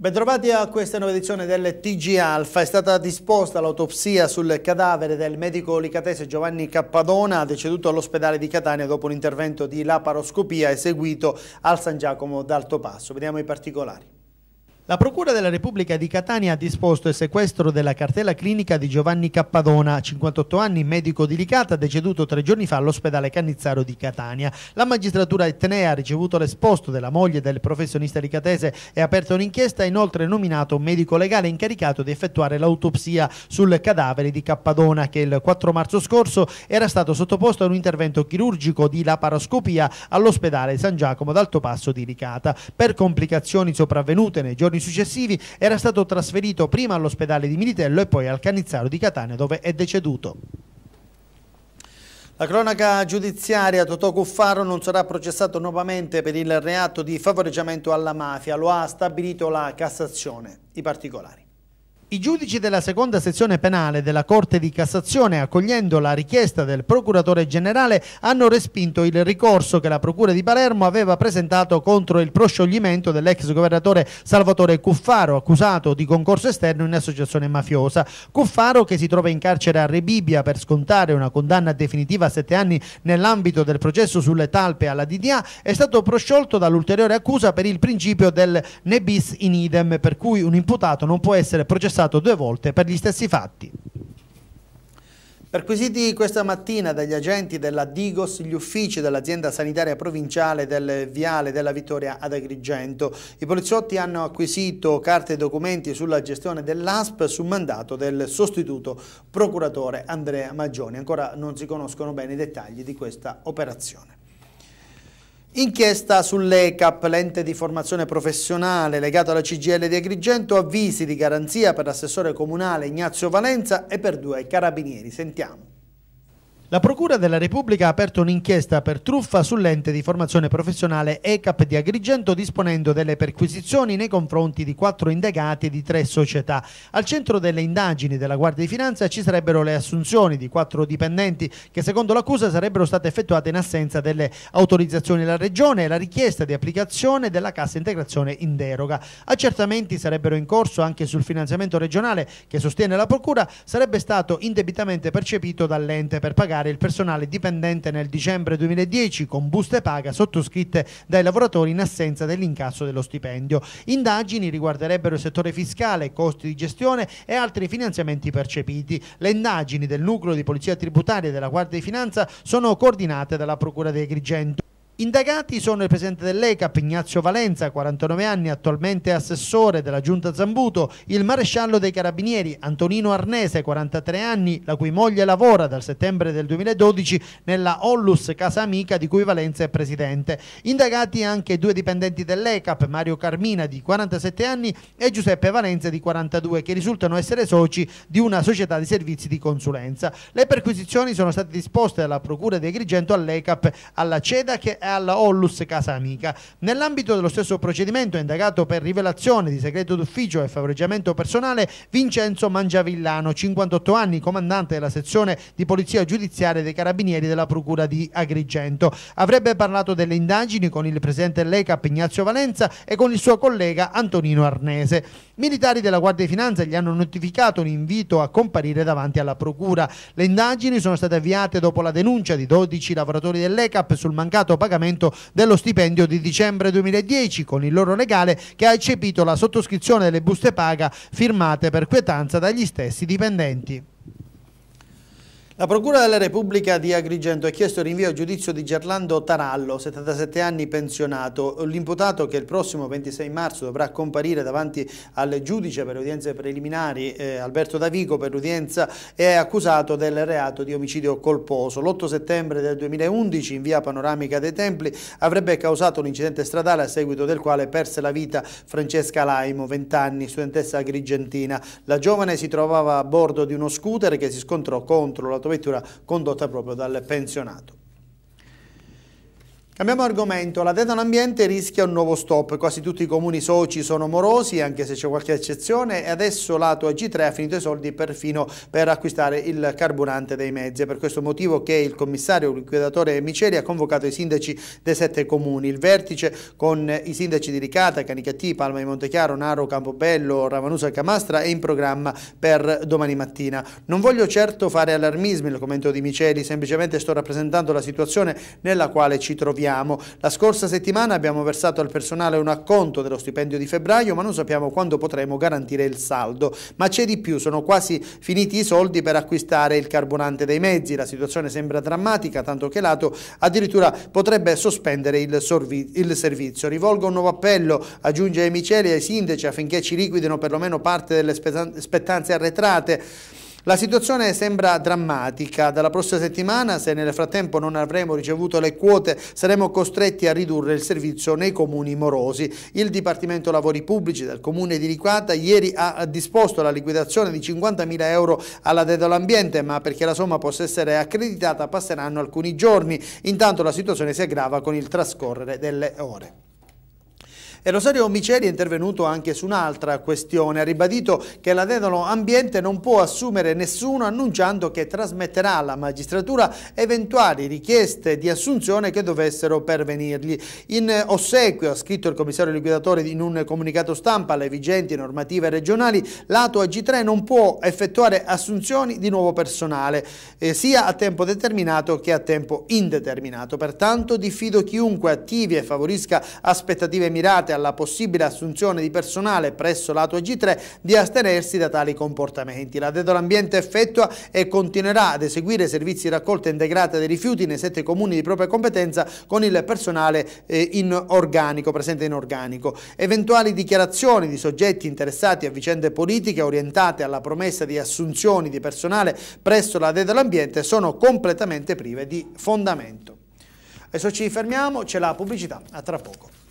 Bentrovati a questa nuova edizione del TG Alfa. È stata disposta l'autopsia sul cadavere del medico licatese Giovanni Cappadona, deceduto all'ospedale di Catania dopo un intervento di laparoscopia eseguito al San Giacomo d'Alto Passo. Vediamo i particolari. La Procura della Repubblica di Catania ha disposto il sequestro della cartella clinica di Giovanni Cappadona, 58 anni, medico di Licata, deceduto tre giorni fa all'ospedale Cannizzaro di Catania. La magistratura etnea ha ricevuto l'esposto della moglie del professionista ricatese e ha aperto un'inchiesta e inoltre nominato un medico legale incaricato di effettuare l'autopsia sul cadavere di Cappadona che il 4 marzo scorso era stato sottoposto a un intervento chirurgico di laparoscopia all'ospedale San Giacomo d'Alto Passo di Licata. Per complicazioni sopravvenute nei giorni giorni successivi era stato trasferito prima all'ospedale di Militello e poi al Canizzaro di Catania dove è deceduto. La cronaca giudiziaria Totò Cuffaro non sarà processato nuovamente per il reato di favoreggiamento alla mafia, lo ha stabilito la Cassazione. I particolari. I giudici della seconda sezione penale della Corte di Cassazione, accogliendo la richiesta del procuratore generale, hanno respinto il ricorso che la Procura di Palermo aveva presentato contro il proscioglimento dell'ex governatore Salvatore Cuffaro, accusato di concorso esterno in associazione mafiosa. Cuffaro, che si trova in carcere a Rebibbia per scontare una condanna definitiva a sette anni nell'ambito del processo sulle talpe alla DDA, è stato prosciolto dall'ulteriore accusa per il principio del ne bis in idem, per cui un imputato non può essere processato processato due volte per gli stessi fatti. Perquisiti questa mattina dagli agenti della Digos gli uffici dell'azienda sanitaria provinciale del Viale della Vittoria ad Agrigento. I poliziotti hanno acquisito carte e documenti sulla gestione dell'ASP su mandato del sostituto procuratore Andrea Maggioni. Ancora non si conoscono bene i dettagli di questa operazione. Inchiesta sull'ECAP, l'ente di formazione professionale legato alla CGL di Agrigento, avvisi di garanzia per l'assessore comunale Ignazio Valenza e per due carabinieri. Sentiamo. La Procura della Repubblica ha aperto un'inchiesta per truffa sull'ente di formazione professionale ECAP di Agrigento disponendo delle perquisizioni nei confronti di quattro indagati di tre società. Al centro delle indagini della Guardia di Finanza ci sarebbero le assunzioni di quattro dipendenti che secondo l'accusa sarebbero state effettuate in assenza delle autorizzazioni della Regione e la richiesta di applicazione della cassa integrazione in deroga. Accertamenti sarebbero in corso anche sul finanziamento regionale che sostiene la Procura sarebbe stato indebitamente percepito dall'ente per pagare pagare il personale dipendente nel dicembre 2010 con buste paga sottoscritte dai lavoratori in assenza dell'incasso dello stipendio. Indagini riguarderebbero il settore fiscale, costi di gestione e altri finanziamenti percepiti. Le indagini del nucleo di polizia tributaria e della Guardia di Finanza sono coordinate dalla Procura di Agrigento. Indagati sono il presidente dell'ECAP Ignazio Valenza, 49 anni, attualmente assessore della giunta Zambuto, il maresciallo dei carabinieri Antonino Arnese, 43 anni, la cui moglie lavora dal settembre del 2012 nella Ollus Casa Amica di cui Valenza è presidente. Indagati anche due dipendenti dell'ECAP, Mario Carmina di 47 anni e Giuseppe Valenza di 42, che risultano essere soci di una società di servizi di consulenza. Le perquisizioni sono state disposte dalla Procura di Agrigento all'ECAP, alla CEDA che è alla Ollus Casa Amica. Nell'ambito dello stesso procedimento è indagato per rivelazione di segreto d'ufficio e favoreggiamento personale Vincenzo Mangiavillano, 58 anni, comandante della sezione di polizia giudiziaria dei carabinieri della Procura di Agrigento. Avrebbe parlato delle indagini con il presidente dell'ECAP Ignazio Valenza e con il suo collega Antonino Arnese. Militari della Guardia di Finanza gli hanno notificato un invito a comparire davanti alla Procura. Le indagini sono state avviate dopo la denuncia di 12 lavoratori dell'ECAP sul mancato pagamento pagamento dello stipendio di dicembre 2010 con il loro legale che ha eccepito la sottoscrizione delle buste paga firmate per quietanza dagli stessi dipendenti. La Procura della Repubblica di Agrigento ha chiesto il rinvio a giudizio di Gerlando Tarallo, 77 anni pensionato, l'imputato che il prossimo 26 marzo dovrà comparire davanti al giudice per udienze preliminari eh, Alberto Davico per l'udienza è accusato del reato di omicidio colposo. L'8 settembre del 2011 in via panoramica dei Templi avrebbe causato un incidente stradale a seguito del quale perse la vita Francesca Laimo, 20 anni, studentessa agrigentina. La giovane si trovava a bordo di uno scooter che si scontrò contro l'autorità motovettura condotta proprio dal pensionato. Cambiamo argomento, la Tetan Ambiente rischia un nuovo stop, quasi tutti i comuni soci sono morosi anche se c'è qualche eccezione e adesso lato ag 3 ha finito i soldi perfino per acquistare il carburante dei mezzi, è per questo motivo che il commissario liquidatore Miceli ha convocato i sindaci dei sette comuni, il vertice con i sindaci di Ricata, Canicattì, Palma di Montechiaro, Naro, Campobello, Ravanusa e Camastra è in programma per domani mattina. Non voglio certo fare allarmismi il commento di Miceli, semplicemente sto rappresentando la situazione nella quale ci troviamo chiediamo. La scorsa settimana abbiamo versato al personale un acconto dello stipendio di febbraio, ma non sappiamo quando potremo garantire il saldo. Ma c'è di più, sono quasi finiti i soldi per acquistare il carburante dei mezzi. La situazione sembra drammatica, tanto che l'ATO addirittura potrebbe sospendere il, il servizio. Rivolgo un nuovo appello, aggiunge ai Miceli e ai sindaci affinché ci liquidino perlomeno parte delle spettanze arretrate. La situazione sembra drammatica. Dalla prossima settimana, se nel frattempo non avremo ricevuto le quote, saremo costretti a ridurre il servizio nei comuni morosi. Il Dipartimento Lavori Pubblici del Comune di Riquata ieri ha disposto la liquidazione di 50.000 euro alla Dedo all'ambiente, ma perché la somma possa essere accreditata passeranno alcuni giorni. Intanto la situazione si aggrava con il trascorrere delle ore. E Rosario Miceli è intervenuto anche su un'altra questione, ha ribadito che la Dedalo Ambiente non può assumere nessuno annunciando che trasmetterà alla magistratura eventuali richieste di assunzione che dovessero pervenirgli. In ossequio, ha scritto il commissario liquidatore in un comunicato stampa alle vigenti normative regionali, l'ATO AG3 non può effettuare assunzioni di nuovo personale, eh, sia a tempo determinato che a tempo indeterminato. Pertanto diffido chiunque attivi e favorisca aspettative mirate legate alla possibile assunzione di personale presso l'Ato G3 di astenersi da tali comportamenti. La Dedo l'Ambiente effettua e continuerà ad eseguire servizi di raccolta integrata dei rifiuti nei sette comuni di propria competenza con il personale eh, in organico, presente in organico. Eventuali dichiarazioni di soggetti interessati a vicende politiche orientate alla promessa di assunzioni di personale presso la Dedo l'Ambiente sono completamente prive di fondamento. Adesso ci fermiamo, c'è la pubblicità, a tra poco.